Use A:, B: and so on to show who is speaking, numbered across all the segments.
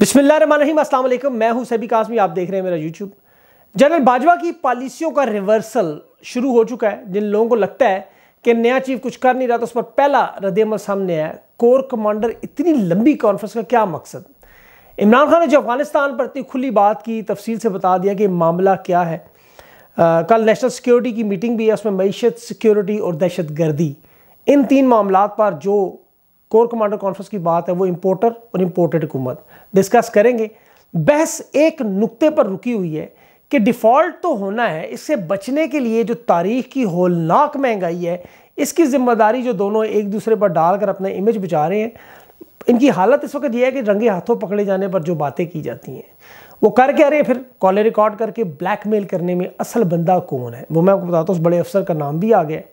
A: बिस्मिल्लाम अस्सलाम मैं हूं सभी कासमी आप देख रहे हैं मेरा यूट्यूब जनरल बाजवा की पॉलिसियों का रिवर्सल शुरू हो चुका है जिन लोगों को लगता है कि नया चीफ कुछ कर नहीं रहा तो उस पर पहला रद्दमल सामने आया कोर कमांडर इतनी लंबी कॉन्फ्रेंस का क्या मकसद इमरान खान ने जो अफगानिस्तान पर इतनी खुली बात की तफसील से बता दिया कि मामला क्या है आ, कल नेशनल सिक्योरिटी की मीटिंग भी है उसमें मीशत सिक्योरिटी और दहशत गर्दी इन तीन मामला पर जो कोर कमांडर कॉन्फ्रेंस की बात है वो इम्पोर्टर और इम्पोर्टेड हुकूमत डिस्कस करेंगे बहस एक नुक्ते पर रुकी हुई है कि डिफ़ॉल्ट तो होना है इससे बचने के लिए जो तारीख की होलनाक महंगाई है इसकी जिम्मेदारी जो दोनों एक दूसरे पर डालकर अपना इमेज बचा रहे हैं इनकी हालत इस वक्त यह है कि रंगे हाथों पकड़े जाने पर जो बातें की जाती हैं वो कर क्या रहे हैं फिर कॉलर रिकॉर्ड करके ब्लैकमेल करने में असल बंदा कौन है वो मैं आपको बताता हूँ उस बड़े अफसर का नाम भी आ गया है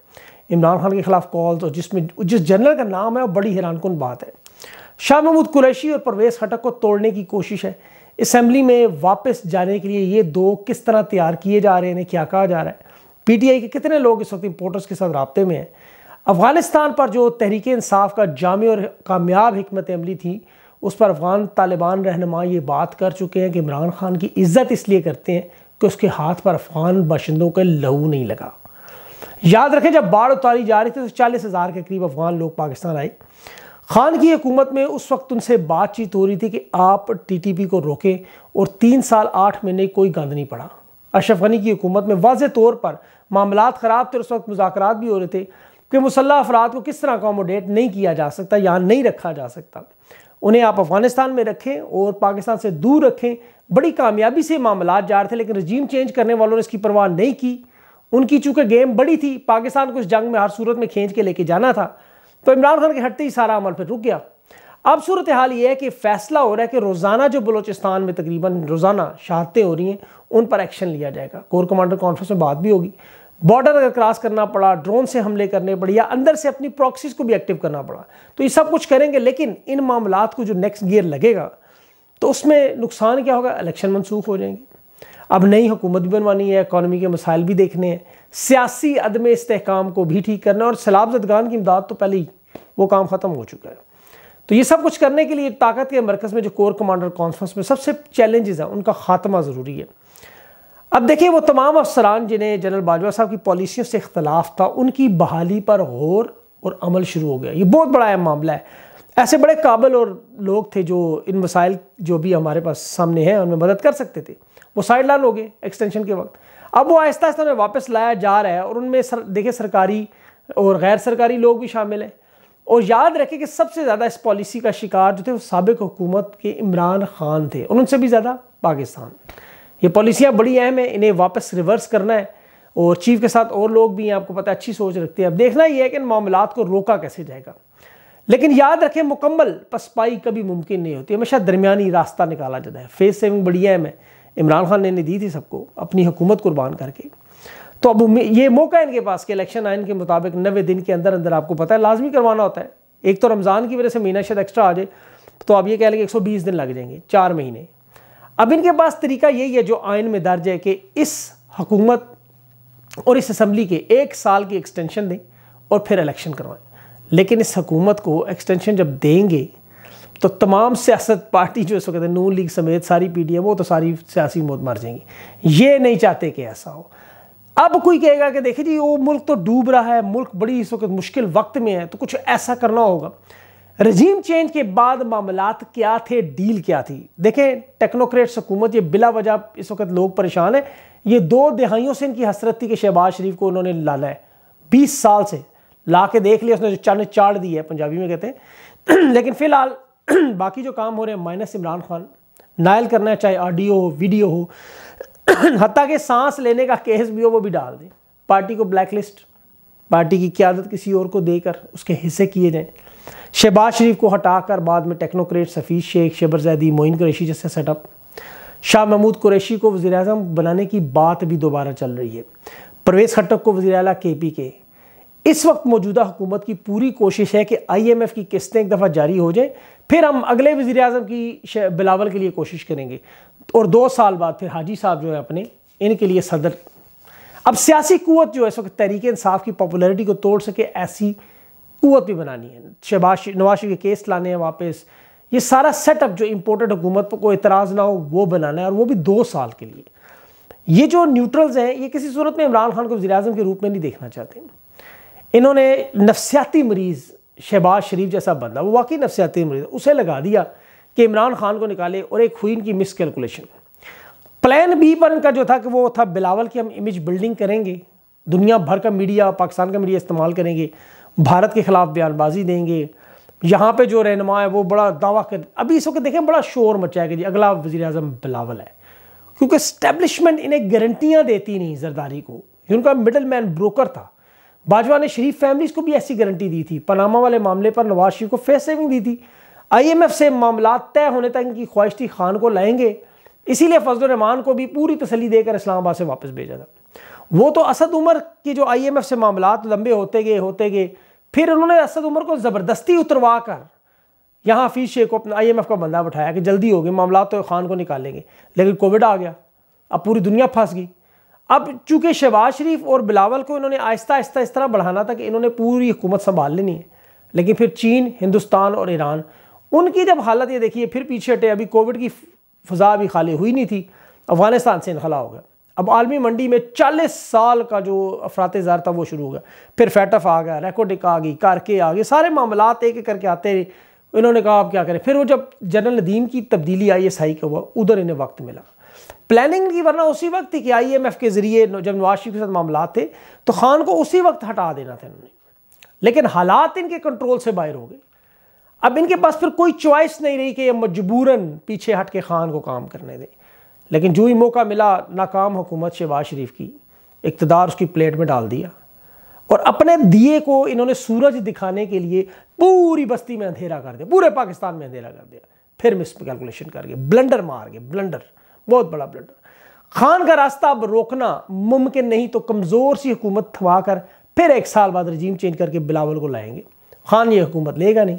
A: इमरान खान के खिलाफ कॉल्स और जिसमें जिस जनरल का नाम है वो बड़ी हैरान कन बात है शाह महमूद कुरैशी और परवेज़ हटक को तोड़ने की कोशिश है इसम्बली में वापस जाने के लिए ये दो किस तरह तैयार किए जा रहे हैं क्या कहा जा रहा है पीटीआई के कितने लोग इस वक्त इम्पोर्टर्स के साथ रबते में हैं अफगानिस्तान पर जो तहरीक इंसाफ का जाम और कामयाब हमत अमली थी उस पर अफगान तालिबान रहनमा ये बात कर चुके हैं कि इमरान खान की इज्जत इसलिए करते हैं कि उसके हाथ पर अफगान बाशिंदों का लहू नहीं लगा याद रखें जब बाढ़ उतारी जा रही थी तो चालीस हज़ार के करीब अफगान लोग पाकिस्तान आए खान की हुकूमत में उस वक्त उनसे बातचीत हो रही थी कि आप टीटीपी को रोकें और तीन साल आठ महीने कोई गंद नहीं पड़ा अशरफ गनी की हुकूमत में वाज तौर पर मामला ख़राब थे उस वक्त मुजाकर भी हो रहे थे कि मुसल्ह अफराद को किस तरह अकोमोडेट नहीं किया जा सकता यहाँ नहीं रखा जा सकता उन्हें आप अफगानिस्तान में रखें और पाकिस्तान से दूर रखें बड़ी कामयाबी से मामला जा रहे थे लेकिन रजीम चेंज करने वालों ने इसकी परवाह नहीं की उनकी चूंकि गेम बड़ी थी पाकिस्तान को इस जंग में हर सूरत में खींच के लेके जाना था तो इमरान खान के हटते ही सारा अमल फिर रुक गया अब सूरत हाल ये है कि फैसला हो रहा है कि रोज़ाना जो बलोचिस्तान में तकरीबन रोज़ाना शहादतें हो रही हैं उन पर एक्शन लिया जाएगा कोर कमांडर कॉन्फ्रेंस में बात भी होगी बॉर्डर अगर क्रॉस करना पड़ा ड्रोन से हमले करने पड़े या अंदर से अपनी प्रॉक्सीज को भी एक्टिव करना पड़ा तो ये सब कुछ करेंगे लेकिन इन मामला को जो नेक्स्ट गियर लगेगा तो उसमें नुकसान क्या होगा इलेक्शन मनसूख हो जाएंगे अब नई हुकूमत भी बनवानी है इकानमी के मसाइल भी देखने हैं सियासी अदम इसकाम को भी ठीक करना और सैलाब जदगान की इमदाद तो पहले ही वो काम ख़त्म हो चुका है तो ये सब कुछ करने के लिए ताकत के मरकज़ में जो कोर कमांडर कॉन्फ्रेंस में सबसे चैलेंजेस हैं उनका खात्मा ज़रूरी है अब देखिए वो तमाम अफसरान जिन्हें जनरल बाजवा साहब की पॉलिसियों से इख्तलाफ था उनकी बहाली पर गौर और अमल शुरू हो गया ये बहुत बड़ा अहम मामला है ऐसे बड़े काबिल और लोग थे जो इन मसाइल जो भी हमारे पास सामने हैं उनमें मदद कर सकते थे वो साइड लाइन हो गए एक्सटेंशन के वक्त अब वो आहिस्ता आहिस्ता उन्हें वापस लाया जा रहा है और उनमें सर देखे सरकारी और गैर सरकारी लोग भी शामिल हैं और याद रखें कि सबसे ज़्यादा इस पॉलिसी का शिकार जो थे वो सबक हुकूमत के इमरान खान थे और उनसे भी ज़्यादा पाकिस्तान ये पॉलिसियाँ बड़ी अहम हैं इन्हें वापस रिवर्स करना है और चीफ के साथ और लोग भी हैं आपको पता है अच्छी सोच रखते हैं अब देखना यह है कि इन मामला को रोका कैसे जाएगा लेकिन याद रखें मुकम्मल पसपाई कभी मुमकिन नहीं होती हमेशा दरमियानी रास्ता निकाला जाता है फेस सेविंग बड़ी अहम है इमरान खान ने दी थी सबको अपनी हुकूमत कुर्बान करके तो अब ये मौका इनके पास कि इलेक्शन आइन के मुताबिक नवे दिन के अंदर अंदर आपको पता है लाजमी करवाना होता है एक तो रमज़ान की वजह से महीना शायद एक्स्ट्रा आ जाए तो आप ये कह लेंगे 120 दिन लग जाएंगे चार महीने अब इनके पास तरीका यही है जो आइन में दर्ज है कि इस हकूमत और इस असम्बली के एक साल की एक्सटेंशन दें और फिर इलेक्शन करवाएं लेकिन इस हकूमत को एक्सटेंशन जब देंगे तो तमाम सियासत पार्टी जो इस वक्त है नून लीग समेत सारी पी डी एम वो तो सारी सियासी मौत मर जाएंगी ये नहीं चाहते कि ऐसा हो अब कोई कहेगा कि देखिए जी वो मुल्क तो डूब रहा है मुल्क बड़ी इस वक्त मुश्किल वक्त में है तो कुछ ऐसा करना होगा रजीम चेंज के बाद मामला क्या थे डील क्या थी देखें टेक्नोक्रेट हुकूमत ये बिला वजह इस वक्त लोग परेशान हैं ये दो दिहाइयों से इनकी हसरत थी कि शहबाज शरीफ को उन्होंने लाला है बीस साल से ला के देख लिया उसने जो चंद चाड़ दी है पंजाबी में कहते हैं लेकिन फिलहाल बाकी जो काम हो रहे हैं माइनस इमरान खान नायल करना है चाहे ऑडियो हो वीडियो हो हती के सांस लेने का केस भी हो वो भी डाल दें पार्टी को ब्लैक लिस्ट पार्टी की क्यादत किसी और को देकर उसके हिस्से किए जाएँ शहबाज शरीफ को हटाकर बाद में टेक्नोक्रेट सफ़ी शेख शेबर जैदी मोइन कुरैशी जैसे सेटअप शाह महमूद कुरैशी को वजी बनाने की बात भी दोबारा चल रही है परवेज़ खट्टक को वजी अला के पी के इस वक्त मौजूदा हुकूमत की पूरी कोशिश है कि आईएमएफ की किस्तें एक दफ़ा जारी हो जाएं फिर हम अगले वज़ी अजम की बिलावल के लिए कोशिश करेंगे और दो साल बाद फिर हाजी साहब जो है अपने इनके लिए सदर अब सियासी कुत जो है इस वक्त तहरीक इंसाफ की पॉपुलरिटी को तोड़ सके ऐसी कुत भी बनानी है शहबाज नवाज शरीफ के केस लाने हैं वापस ये सारा सेटअप जो इम्पोर्टेड हुकूमत पर कोई एतराज़ ना हो वो बनाना है और वो भी दो साल के लिए ये जो न्यूट्रल्स हैं ये किसी सूरत में इमरान खान को वजी के रूप में नहीं देखना चाहते इन्होंने नफसियाती मरीज़ शहबाज शरीफ जैसा बंदा वो वाकई नफसियाती मरीज उसे लगा दिया कि इमरान खान को निकाले और एक हुई इनकी मिस कैलकुलेशन प्लान बी पर इनका जो था कि वो था बिलावल की हम इमेज बिल्डिंग करेंगे दुनिया भर का मीडिया पाकिस्तान का मीडिया इस्तेमाल करेंगे भारत के ख़िलाफ़ बयानबाजी देंगे यहाँ पे जो रहनमा है वो बड़ा दावा कर अभी इस वक्त देखें बड़ा शोर मचाया कि जी अगला वजी अजम बिलावल है क्योंकि स्टैब्लिशमेंट इन्हें गारंटियाँ देती नहीं जरदारी को उनका मिडल मैन ब्रोकर था बाजवा ने शरीफ फैमिलीज को भी ऐसी गारंटी दी थी पनामा वाले मामले पर नवाज शरीफ को फेस सेविंग दी थी आईएमएफ से मामला तय होने तक इनकी ख्वाहिश थी खान को लाएंगे इसीलिए फजल रहमान को भी पूरी तसली देकर इस्लामाबाद से वापस भेजा था वो तो असद उमर की जो एफ से मामला लंबे होते गए होते गए फिर उन्होंने असद उमर को ज़बरदस्ती उतरवा कर यहाँ हफीज़ शेख को अपना एफ का बंदा बैठाया कि जल्दी हो गए मामला तो खान को निकालेंगे लेकिन कोविड आ गया अब पूरी दुनिया फंस गई अब चूंकि शहबाज शरीफ और बिलावल को इन्होंने आहिस्ता आहिस्ता इस तरह बढ़ाना था कि इन्होंने पूरी हुकूमत संभाल लेनी है लेकिन फिर चीन हिंदुस्तान और ईरान उनकी जब हालत ये देखिए फिर पीछे हटे अभी कोविड की फ़जा अभी खाली हुई नहीं थी अफ़गानिस्तान से इनखला हो गया अब आलमी मंडी में चालीस साल का जो अफरात ज़ार था वो शुरू हो गया फिर फैटफ आ गया रेकोडिक आ गई कारके आ गई सारे मामला एक एक करके आते रहे इन्होंने कहा आप क्या करें फिर वो जब जनरल नदीम की तब्दीली आई एस आई का हुआ उधर इन्हें वक्त मिला प्लानिंग की वरना उसी वक्त थी कि आईएमएफ के जरिए जब नवाज शरीफ के साथ मामला थे तो खान को उसी वक्त हटा देना था इन्होंने लेकिन हालात इनके कंट्रोल से बाहर हो गए अब इनके पास फिर कोई चॉइस नहीं रही कि ये मजबूरन पीछे हट के खान को काम करने दें लेकिन जो ही मौका मिला नाकाम हुकूमत शहबाज शरीफ की इकतदार उसकी प्लेट में डाल दिया और अपने दिए को इन्होंने सूरज दिखाने के लिए पूरी बस्ती में अंधेरा कर दिया पूरे पाकिस्तान में अंधेरा कर दिया फिर मिस कैलकुलेशन कर गए ब्लंडर मार गए ब्लंडर बहुत बड़ा ब्लंडर खान का रास्ता अब रोकना मुमकिन नहीं तो कमज़ोर सी हुकूमत थवा कर फिर एक साल बाद रजीम चेंज करके बिलावल को लाएंगे खान ये हुकूमत लेगा नहीं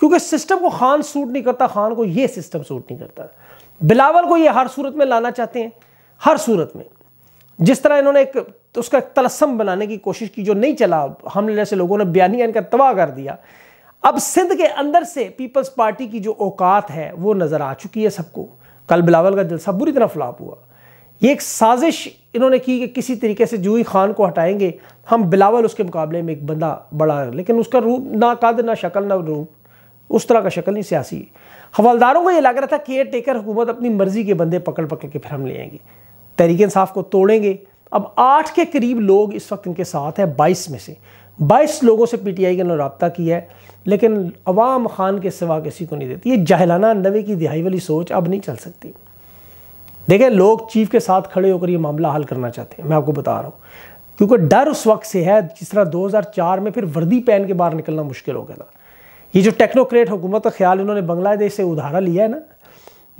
A: क्योंकि सिस्टम को खान सूट नहीं करता खान को ये सिस्टम सूट नहीं करता बिलावल को ये हर सूरत में लाना चाहते हैं हर सूरत में जिस तरह इन्होंने एक तो उसका एक तलस्म बनाने की कोशिश की जो नहीं चला हमने जैसे लोगों ने बयानिया इनका तबाह कर दिया अब सिंध के अंदर से पीपल्स पार्टी की जो औकात है वो नज़र आ चुकी है सबको कल बिलावल का जलसा बुरी तरह फ्लाप हुआ ये एक साजिश इन्होंने की कि किसी तरीके से जूही खान को हटाएंगे हम बिलावल उसके मुकाबले में एक बंदा बड़ा लेकिन उसका रूप ना कद ना शक्ल ना रूप उस तरह का शक्ल नहीं सियासी हवलदारों को ये लग रहा था केयर टेकर हुकूमत अपनी मर्जी के बंदे पकड़ पकड़ के फिर हम ले आएंगे तहरीक इंसाफ को तोड़ेंगे अब आठ के करीब लोग इस वक्त इनके साथ हैं बाईस में से बाईस लोगों से पी टी आई ने रबता किया है लेकिन अवाम खान के सिवा किसी को नहीं देती ये जहलाना नवे की दिहाई वाली सोच अब नहीं चल सकती देखें लोग चीफ के साथ खड़े होकर ये मामला हल करना चाहते हैं मैं आपको बता रहा हूँ क्योंकि डर उस वक्त से है जिस तरह 2004 में फिर वर्दी पहन के बाहर निकलना मुश्किल हो गया था ये जो टेक्नोक्रेट हुकूमत का ख्याल इन्होंने बांग्लादेश से उधारा लिया है ना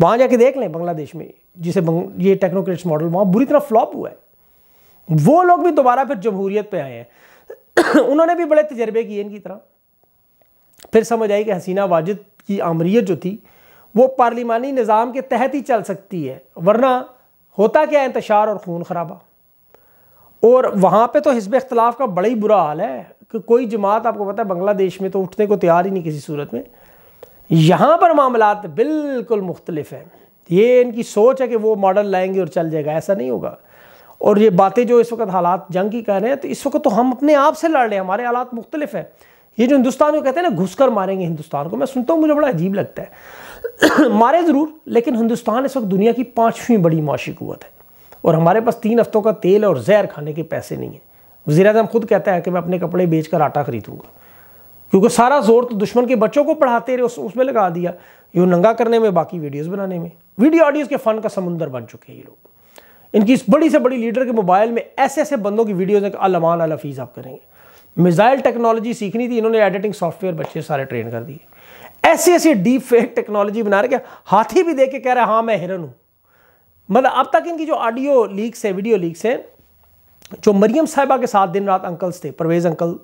A: वहाँ जाके देख लें बांग्लादेश में जिसे ये टेक्नोक्रेट मॉडल वहाँ बुरी तरह फ्लॉप हुआ है वो लोग भी दोबारा फिर जमहूरियत पे आए हैं उन्होंने भी बड़े तजर्बे किए इनकी तरह फिर समझ आई कि हसीना वाजिद की आमरीत जो थी वो पार्लिमानी निज़ाम के तहत ही चल सकती है वरना होता क्या है इंतशार और खून खराबा और वहाँ पे तो हिजब अख्तिलाफ़ का बड़ा ही बुरा हाल है कि कोई जमात आपको पता है बांग्लादेश में तो उठने को तैयार ही नहीं किसी सूरत में यहाँ पर मामला बिल्कुल मुख्तलिफ हैं ये इनकी सोच है कि वो मॉडल लाएंगे और चल जाएगा ऐसा नहीं होगा और ये बातें जो इस वक्त हालात जंग की कह रहे हैं तो इस वक्त तो हम अपने आप से लड़ रहे हैं हमारे हालात मुख्तलिफ हैं ये जो हिंदुस्तान को कहते हैं ना घुसकर मारेंगे हिंदुस्तान को मैं सुनता हूँ मुझे बड़ा अजीब लगता है मारे ज़रूर लेकिन हिंदुस्तान इस वक्त दुनिया की पाँचवीं बड़ी माशी कुत है और हमारे पास तीन हफ्तों का तेल और जहर खाने के पैसे नहीं है वजी अजम खुद कहता है कि मैं अपने कपड़े बेच कर आटा खरीदूँगा क्योंकि सारा जोर तो दुश्मन के बच्चों को पढ़ाते रहे उस, उसमें लगा दिया यो नंगा करने में बाकी वीडियोस बनाने में वीडियो ऑडियोज़ के फ़न का समुंदर बन चुके हैं ये लोग इनकी इस बड़ी से बड़ी लीडर के मोबाइल में ऐसे ऐसे बंदों की वीडियोज़ कि अलमान अलफीज़ आप करेंगे मिज़ाइल टेक्नोलॉजी सीखनी थी इन्होंने एडिटिंग सॉफ्टवेयर बच्चे सारे ट्रेन कर दिए ऐसी ऐसी डीप फेक टेक्नोलॉजी बना रहे हाथी भी देख के कह रहा हैं हाँ मैं हिरन हूँ मतलब अब तक इनकी जो ऑडियो लीक्स है वीडियो लीक्स है जो मरियम साहिबा के साथ दिन रात अंकल्स थे परवेज़ अंकल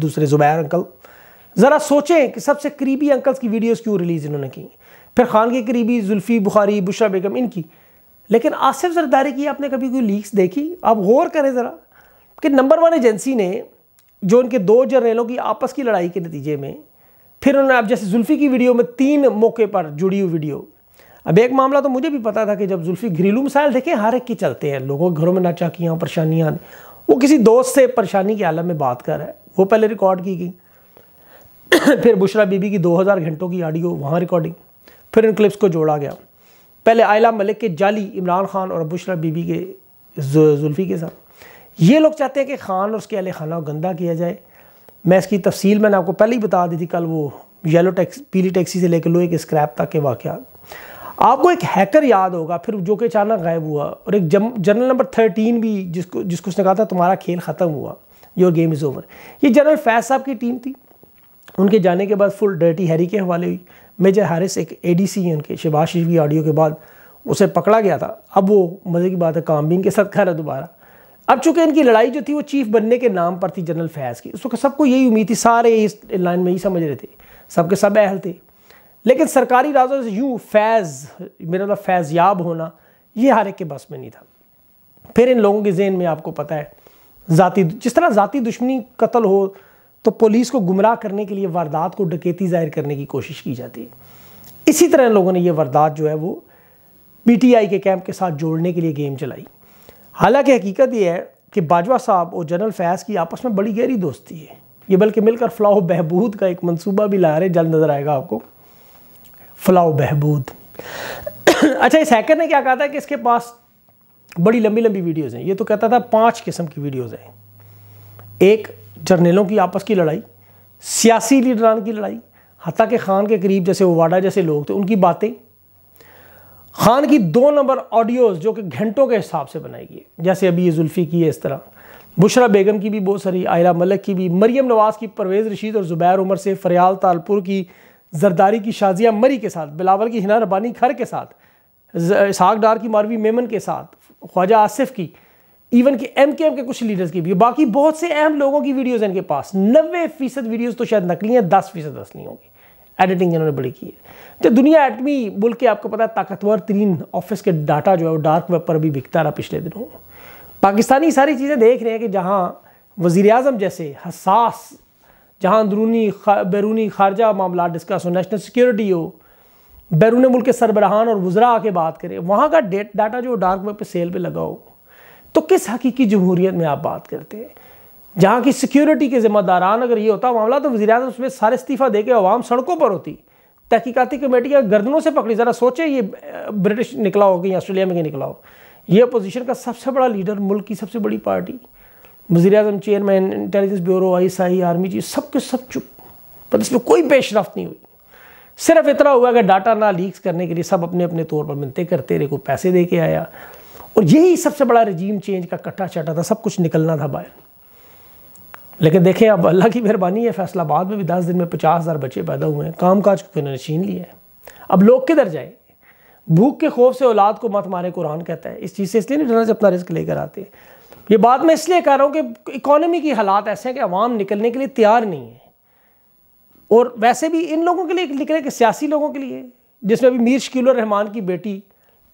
A: दूसरे ज़ुबैर अंकल ज़रा सोचें कि सबसे करीबी अंकल्स की वीडियोस क्यों रिलीज़ इन्होंने की फिर खान के करीबी जुल्फ़ी बुखारी बुशरा बेगम इनकी लेकिन आसिफ जरदारी की आपने कभी कोई लीक्स देखी आप गौर करें ज़रा कि नंबर वन एजेंसी ने जो इनके दो जर्नेलों की आपस की लड़ाई के नतीजे में फिर उन्होंने आप जैसे जुल्फ़ी की वीडियो में तीन मौके पर जुड़ी हुई वीडियो अब एक मामला तो मुझे भी पता था कि जब जुल्फ़ी घरेलू मिसाइल देखें हर एक की चलते हैं लोगों के घरों में नाचाकियाँ परेशानियाँ वो किसी दोस्त से परेशानी के आलम में बात कर रहा है वो पहले रिकॉर्ड की गई फिर बुशरा बीबी की 2000 घंटों की ऑडियो वहाँ रिकॉर्डिंग फिर इन क्लिप्स को जोड़ा गया पहले आयला मलिक के जाली इमरान खान और बुशरा बीबी के जुल्फ़ी के साथ ये लोग चाहते हैं कि खान और उसके अहल खाना गंदा किया जाए मैं इसकी तफसील मैंने आपको पहले ही बता दी थी कल वो येलो टैक्स पीली टैक्सी से लेकर लोहे के स्क्रैप तक के वाक़ आपको एक हैकर याद होगा फिर जो कि अचानक गायब हुआ और एक जम जनरल नंबर थर्टीन भी जिसको जिसको उसने कहा था तुम्हारा खेल ख़त्म हुआ योर गेम इज़ ओवर ये जनरल फैज साहब की टीम थी उनके जाने के बाद फुल डर्टी हैरी के हवाले हुई मेजर हारिस एक ए डी सी है उनके शहबाज की ऑडियो के बाद उसे पकड़ा गया था अब वो मज़े की बात है कामबीन के साथ खा है दोबारा अब चूंकि इनकी लड़ाई जो थी वो चीफ बनने के नाम पर थी जनरल फैज़ की उस वक्त सबको यही उम्मीद थी सारे इस लाइन में ही समझ रहे थे सबके सब अहल थे लेकिन सरकारी राजों से यूँ फैज़ मेरा मतलब फैज़याब होना ये हर एक के बस में नहीं था फिर इन लोगों के जेन में आपको पता है ज़ाती जिस तरह ज़ाती दुश्मनी कत्ल हो तो पुलिस को गुमराह करने के लिए वारदात को डकेती जाहिर करने की कोशिश की जाती है इसी तरह लोगों ने यह वारदात जो है वो आई के कैंप के साथ जोड़ने के लिए गेम चलाई हालांकि हकीकत यह है कि बाजवा साहब और जनरल फैज़ की आपस में बड़ी गहरी दोस्ती है ये बल्कि मिलकर फलाह बहबूद का एक मंसूबा भी ला रहे जल्द नज़र आएगा आपको फलाह बहबूद अच्छा इस हैकर ने क्या कहा था कि इसके पास बड़ी लंबी लंबी वीडियोज़ हैं ये तो कहता था पाँच किस्म की वीडियोज़ हैं एक जर्नलों की आपस की लड़ाई सियासी लीडरान की लड़ाई हत्या के ख़ान के करीब जैसे वाडा जैसे लोग थे उनकी बातें खान की दो नंबर ऑडियोज जो कि घंटों के हिसाब से बनाई गई जैसे अभी ये जुल्फ़ी की है इस तरह बुशरा बेगम की भी बहुत सारी आयरा मलिक की भी मरीम नवाज़ की परवेज़ रशीद और ज़ुबैर उमर से फरियाल तालपुर की जरदारी की शाजिया मरी के साथ बिलावल की हिना रबानी खर के साथ इसहाक डार की मारवी मेमन के साथ ख्वाजा आसिफ की इवन के एम के एम के कुछ लीडर्स की भी बाकी बहुत से अहम लोगों की वीडियोज़ इनके पास नबे फ़ीसद वीडियोज़ तो शायद नकली हैं दस फ़ीसद असली होंगी एडिटिंग इन्होंने बड़ी की है जब दुनिया एटमी बोल के आपको पता है ताकतवर तरीन ऑफिस के डाटा जो है वो डार्क वेब पर भी बिकता रहा पिछले दिनों पाकिस्तानी सारी चीज़ें देख रहे हैं कि जहाँ वजीर अजम जैसे हसास जहाँ अंदरूनी खा, बैरूनी खारजा मामला डिस्कस हो नेशनल सिक्योरिटी हो बैरून मुल्क के सरबराहान और वज़रा आके बात करें वहाँ का डेट डाटा जो डार्क वेब पर सेल पर लगा हो तो किस हकीकी जमहूरीत में आप बात करते हैं जहाँ की सिक्योरिटी के जिम्मेदारान अगर ये होता मामला तो वजी अजम उसमें सारे इस्तीफ़ा दे के अवाम सड़कों पर होती तहकीकती कमेटियाँ गर्दनों से पकड़ी ज़रा सोचे ये ब्रिटिश निकला हो कि ऑस्ट्रेलिया में कहीं निकला हो ये अपोजिशन का सबसे बड़ा लीडर मुल्क की सबसे बड़ी पार्टी वजी अजम chairman intelligence bureau I S I army जी सब के सब चुप पर इसमें कोई पेशरफ नहीं हुई सिर्फ इतना हुआ कि डाटा ना लीक्स करने के लिए सब अपने अपने तौर पर मिलते करते रहे को पैसे दे के आया और यही सबसे बड़ा रजीम चेंज का कट्टा चट्टा था सब कुछ निकलना था बाहर लेकिन देखें अब अल्लाह की मेहरबानी है फैसलाबाद में भी दस दिन में पचास हज़ार बच्चे पैदा हुए हैं काम काज को इन्होंने छीन लिया है अब लोग किधर जाए भूख के खौफ से औलाद को मत मारे कुरान कहता है इस चीज़ से इसलिए नहीं डरना जब अपना रिस्क लेकर आते हैं ये बात मैं इसलिए कह रहा हूँ कि इकोनॉमी की हालात ऐसे हैं कि आवाम निकलने के लिए तैयार नहीं है और वैसे भी इन लोगों के लिए निकले कि सियासी लोगों के लिए जिसमें अभी मीर शकील रहमान की बेटी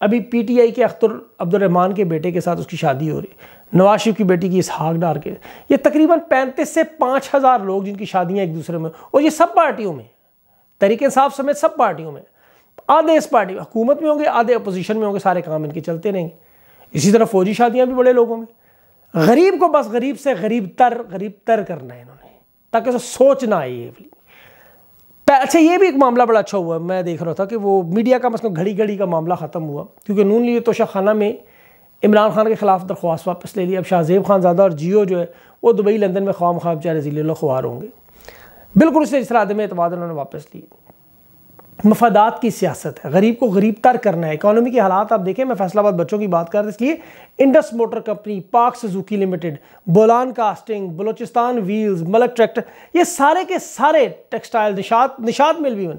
A: अभी आई के अख्तर अब्दुलरहमान के बेटे के साथ उसकी शादी हो रही है नवाज शरीफ की बेटी की इस हाक डार के ये तकरीबन पैंतीस से पाँच हज़ार लोग जिनकी शादियाँ एक दूसरे में और ये सब पार्टियों में तरीके साफ समेत सब पार्टियों में आधे इस पार्टी हुकूमत में होंगे आधे अपोजिशन में होंगे सारे काम इनके चलते रहेंगे इसी तरह फौजी शादियाँ भी बड़े लोगों में गरीब को बस गरीब से गरीब तर गरीब तर करना है इन्होंने ताकि सोच ना आई ये अच्छा ये भी एक मामला बड़ा अच्छा हुआ मैं देख रहा था कि वो मीडिया का मसलन घड़ी घड़ी का मामला ख़त्म हुआ क्योंकि नून लिए तोशा खाना में इमरान खान के ख़िलाफ़ दरख्वास वापस ले ली अब शाहजेब खान ज्यादा और जियो जो है वो दुबई लंदन में खाम खाब चाहे रजील ख्वार होंगे बिल्कुल उसे इस आदम अतवाद उन्होंने वापस ली मफादात की सियासत है गरीब को गरीब तर करना है इकानमी के हालात आप देखें मैं फैसलाबाद बच्चों की बात कर रहा इसलिए Indus motor company Pak Suzuki limited Bolan casting Balochistan wheels Millat tractor ये सारे के सारे टेक्सटाइल निशात निशात मिल भी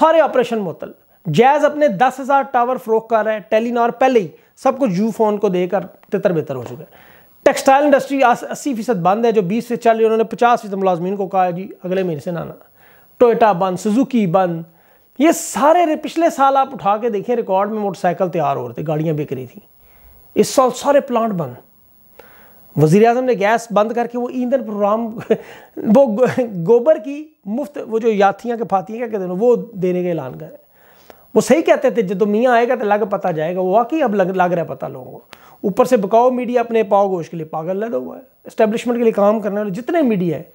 A: सारे ऑपरेशन मुतल जैज़ अपने दस हज़ार टावर फरोख कर रहे हैं टेलीनार पहले ही सब कुछ जू फोन को देकर तितर बेतर हो चुका है टेक्सटाइल इंडस्ट्री अस्सी फीसद बंद है जो बीस से रही उन्होंने पचास फीसद मुलाजमीन को कहा जी अगले महीने से नाना टोयटा बंद सुजुकी बंद ये सारे पिछले साल आप उठा के देखें रिकॉर्ड में मोटरसाइकिल तैयार हो रहे थे गाड़ियाँ बिक रही थी इस साल सारे प्लांट बंद वजीर अजम ने गैस बंद करके वो ईंधन प्रोग्राम वो गोबर की मुफ्त वो जो याथियाँ के फातियाँ क्या कहते हैं वो देने का ऐलान करें वो सही कहते थे जब तो मियाँ आएगा तो लग पता जाएगा वो वाकई अब लग लग रहा है पता लोगों को ऊपर से बकाओ मीडिया अपने पाओ गोश के लिए पागल लगा हुआ है इस्टेब्लिशमेंट के लिए काम करने वाले जितने मीडिया है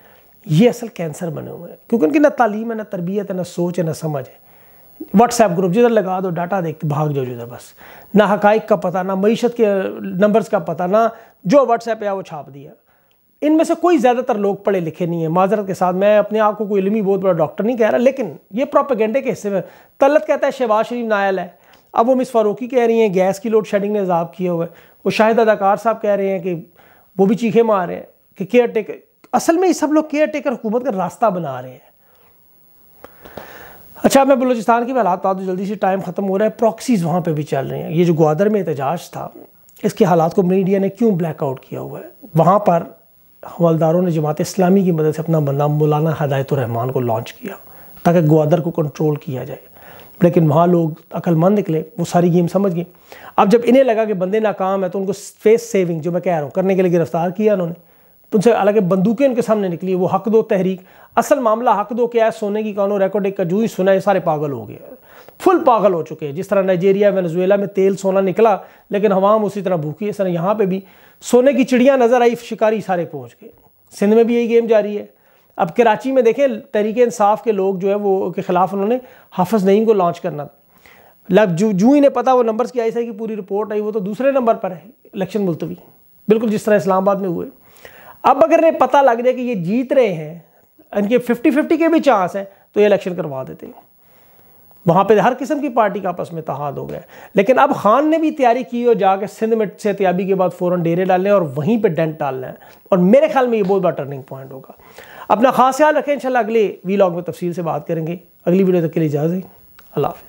A: ये असल कैंसर बने हुए हैं क्योंकि उनकी ना तालीम है ना तरबियत है ना सोच है ना समझ है व्हाट्सएप ग्रुप जिधर लगा दो डाटा देखते भाग जाओ जिधर बस ना हकाइक का पता ना मीशत के नंबर्स का पता ना जो व्हाट्सएप है वो छाप दिया इनमें से कोई ज़्यादातर लोग पढ़े लिखे नहीं है माजरत के साथ मैं अपने आप को कोई इलमी बहुत बड़ा डॉक्टर नहीं कह रहा लेकिन ये प्रोपेगेंडे के हिस्से में तलत कहता है शहबाज शरीफ नायल है अब वो मिस फारूकी कह रही हैं गैस की लोड शेडिंग ने किया हुआ है वो शाहिद अदाकार साहब कह रहे हैं कि वो भी चीखे मार रहे हैं कि केयर टेकर असल में ये सब लोग केयर टेकर हुकूमत का रास्ता बना रहे हैं अच्छा मैं बलूचिस्तान की हालात बता दूँ तो जल्दी से टाइम ख़त्म हो रहा है प्रॉक्सीज़ वहाँ पर भी चल रहे हैं ये जो ग्वादर में एहतजाज था इसके हालात को मीडिया ने क्यों ब्लैकआउट किया हुआ है वहाँ पर हवलदारों ने जमात इस्लामी की मदद से अपना बंदा मौलाना हदायतरहमान को लॉन्च किया ताकि ग्वादर को कंट्रोल किया जाए लेकिन वहाँ लोग अकलमंद निकले वो सारी गेम समझ गए अब जब इन्हें लगा कि बंदे नाकाम है तो उनको फेस सेविंग जो मैं कह रहा हूँ करने के लिए गिरफ्तार किया उन्होंने तो उनसे अलग बंदूकें उनके सामने निकली वो हक दो तहरीक असल मामला हक दो क्या है सोने की कानून एक का ही सुना है सारे पागल हो गए फुल पागल हो चुके हैं जिस तरह नाइजेरिया वेनेजुएला में तेल सोना निकला लेकिन हवाम उसी तरह भूखी है सर यहाँ पर भी सोने की चिड़िया नज़र आई शिकारी सारे पहुंच गए सिंध में भी यही गेम जारी है अब कराची में देखें तहरीक इंसाफ के लोग जो है वो के ख़िलाफ़ उन्होंने हाफज नईम को लॉन्च करना लग जो जू ही ने पता वो नंबर्स की आई की पूरी रिपोर्ट आई वो तो दूसरे नंबर पर है इलेक्शन मुलतवी बिल्कुल जिस तरह इस्लामाबाद में हुए अब अगर इन्हें पता लग जाए कि ये जीत रहे हैं इनके फिफ्टी फिफ्टी के भी चांस हैं तो ये इलेक्शन करवा देते हैं वहाँ पे हर किस्म की पार्टी का आपस में तहाद हो गया लेकिन अब खान ने भी तैयारी की और जाकर सिंध में से तैयारी के बाद फ़ौरन डेरे डालने और वहीं पर डेंट डालना है और मेरे ख्याल में ये बहुत बड़ा टर्निंग पॉइंट होगा अपना खास ख्याल रखें शाला अगले वीलॉग में तफसील से बात करेंगे अगली वीडियो तक के लिए इजाज़त अल्लाह हाफ